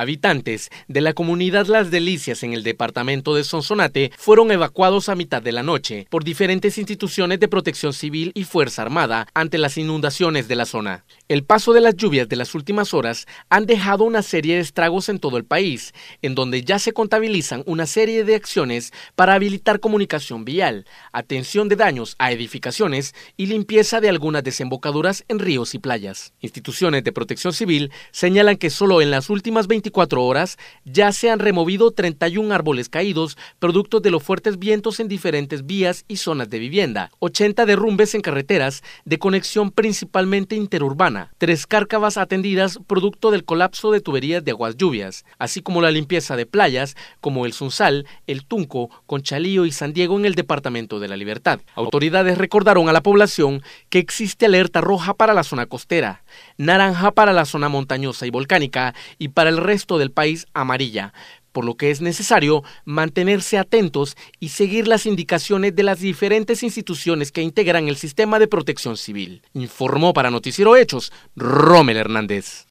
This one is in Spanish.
Habitantes de la comunidad Las Delicias en el departamento de Sonsonate fueron evacuados a mitad de la noche por diferentes instituciones de protección civil y Fuerza Armada ante las inundaciones de la zona. El paso de las lluvias de las últimas horas han dejado una serie de estragos en todo el país, en donde ya se contabilizan una serie de acciones para habilitar comunicación vial, atención de daños a edificaciones y limpieza de algunas desembocaduras en ríos y playas. Instituciones de protección civil señalan que solo en las últimas 20 24 horas ya se han removido 31 árboles caídos, producto de los fuertes vientos en diferentes vías y zonas de vivienda, 80 derrumbes en carreteras de conexión principalmente interurbana, tres cárcavas atendidas producto del colapso de tuberías de aguas lluvias, así como la limpieza de playas como el sunsal el Tunco, Conchalío y San Diego en el Departamento de la Libertad. Autoridades recordaron a la población que existe alerta roja para la zona costera, naranja para la zona montañosa y volcánica y para el del país amarilla, por lo que es necesario mantenerse atentos y seguir las indicaciones de las diferentes instituciones que integran el sistema de protección civil, informó para Noticiero Hechos Romel Hernández.